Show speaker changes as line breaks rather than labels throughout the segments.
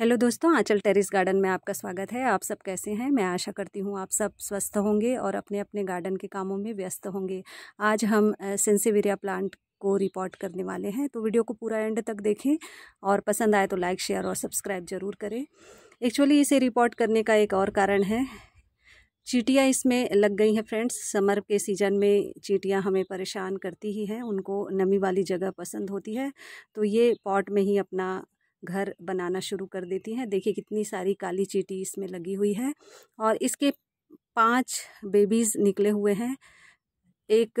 hello दोस्तों आंचल terrace garden में आपका स्वागत है आप सब कैसे हैं मैं आशा करती हूँ आप सब स्वस्थ होंगे और अपने अपने गार्डन के कामों में व्यस्त होंगे आज हम सेंसिविरिया प्लांट को रिपोर्ट करने वाले हैं तो वीडियो को पूरा एंड तक देखें और पसंद आए तो लाइक शेयर और सब्सक्राइब ज़रूर करें एक्चुअली इसे रिपोर्ट करने का एक और कारण है चीटियाँ इसमें लग गई हैं फ्रेंड्स समर के सीज़न में चीटियाँ हमें परेशान करती ही हैं उनको नमी वाली जगह पसंद होती है तो ये पॉट में ही अपना घर बनाना शुरू कर देती हैं देखिए कितनी सारी काली चीटी इसमें लगी हुई है और इसके पांच बेबीज़ निकले हुए हैं एक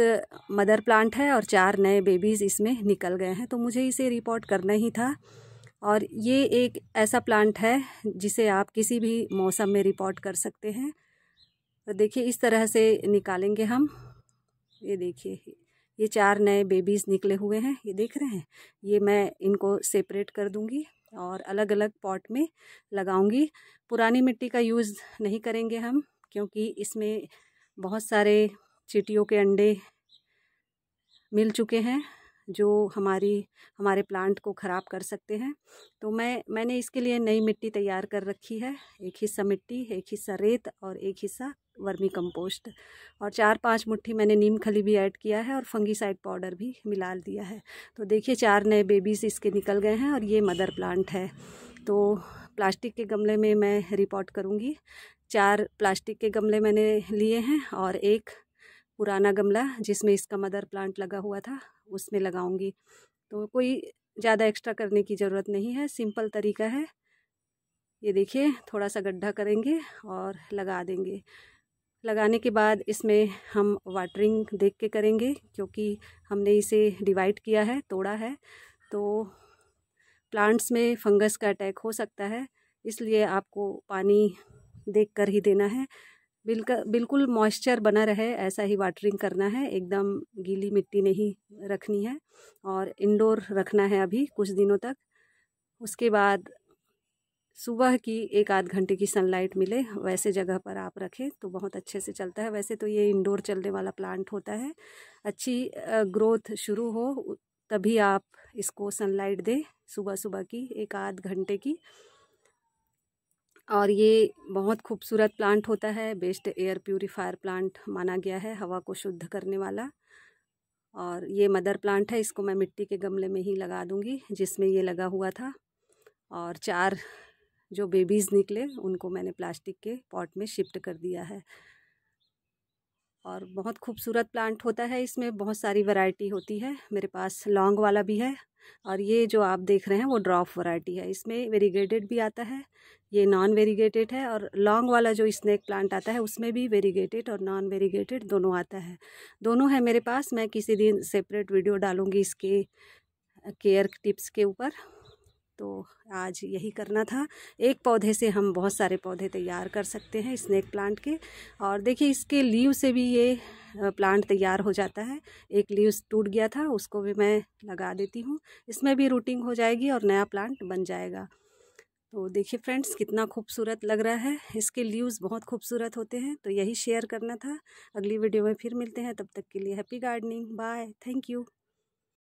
मदर प्लांट है और चार नए बेबीज़ इसमें निकल गए हैं तो मुझे इसे रिपोर्ट करना ही था और ये एक ऐसा प्लांट है जिसे आप किसी भी मौसम में रिपोर्ट कर सकते हैं तो देखिए इस तरह से निकालेंगे हम ये देखिए ये चार नए बेबीज़ निकले हुए हैं ये देख रहे हैं ये मैं इनको सेपरेट कर दूँगी और अलग अलग पॉट में लगाऊंगी पुरानी मिट्टी का यूज़ नहीं करेंगे हम क्योंकि इसमें बहुत सारे चिटियों के अंडे मिल चुके हैं जो हमारी हमारे प्लांट को ख़राब कर सकते हैं तो मैं मैंने इसके लिए नई मिट्टी तैयार कर रखी है एक हिस्सा मिट्टी एक हिस्सा रेत और एक हिस्सा वर्मी कंपोस्ट और चार पांच मुट्ठी मैंने नीम खली भी ऐड किया है और फंगीसाइड पाउडर भी मिला दिया है तो देखिए चार नए बेबीज़ इसके निकल गए हैं और ये मदर प्लांट है तो प्लास्टिक के गमले में मैं रिपोर्ट करूँगी चार प्लास्टिक के गमले मैंने लिए हैं और एक पुराना गमला जिसमें इसका मदर प्लांट लगा हुआ था उसमें लगाऊंगी तो कोई ज़्यादा एक्स्ट्रा करने की ज़रूरत नहीं है सिंपल तरीका है ये देखिए थोड़ा सा गड्ढा करेंगे और लगा देंगे लगाने के बाद इसमें हम वाटरिंग देख के करेंगे क्योंकि हमने इसे डिवाइड किया है तोड़ा है तो प्लांट्स में फंगस का अटैक हो सकता है इसलिए आपको पानी देख कर ही देना है बिल्कुल बिल्कुल मॉइस्चर बना रहे ऐसा ही वाटरिंग करना है एकदम गीली मिट्टी नहीं रखनी है और इंडोर रखना है अभी कुछ दिनों तक उसके बाद सुबह की एक आध घंटे की सनलाइट मिले वैसे जगह पर आप रखें तो बहुत अच्छे से चलता है वैसे तो ये इंडोर चलने वाला प्लांट होता है अच्छी ग्रोथ शुरू हो तभी आप इसको सनलाइट दें सुबह सुबह की एक आध घंटे की और ये बहुत खूबसूरत प्लांट होता है बेस्ट एयर प्योरीफायर प्लांट माना गया है हवा को शुद्ध करने वाला और ये मदर प्लांट है इसको मैं मिट्टी के गमले में ही लगा दूँगी जिसमें ये लगा हुआ था और चार जो बेबीज़ निकले उनको मैंने प्लास्टिक के पॉट में शिफ्ट कर दिया है और बहुत खूबसूरत प्लांट होता है इसमें बहुत सारी वैरायटी होती है मेरे पास लॉन्ग वाला भी है और ये जो आप देख रहे हैं वो ड्रॉप वैरायटी है इसमें वेरीगेटेड भी आता है ये नॉन वेरीगेटेड है और लॉन्ग वाला जो स्नैक प्लांट आता है उसमें भी वेरीगेटेड और नॉन वेरीगेटेड दोनों आता है दोनों है मेरे पास मैं किसी दिन सेपरेट वीडियो डालूँगी इसके केयर टिप्स के ऊपर तो आज यही करना था एक पौधे से हम बहुत सारे पौधे तैयार कर सकते हैं स्नैक प्लांट के और देखिए इसके लीव से भी ये प्लांट तैयार हो जाता है एक लीव टूट गया था उसको भी मैं लगा देती हूँ इसमें भी रूटिंग हो जाएगी और नया प्लांट बन जाएगा तो देखिए फ्रेंड्स कितना खूबसूरत लग रहा है इसके लीव्स बहुत खूबसूरत होते हैं तो यही शेयर करना था अगली वीडियो में फिर मिलते हैं तब तक के लिए happy gardening bye thank you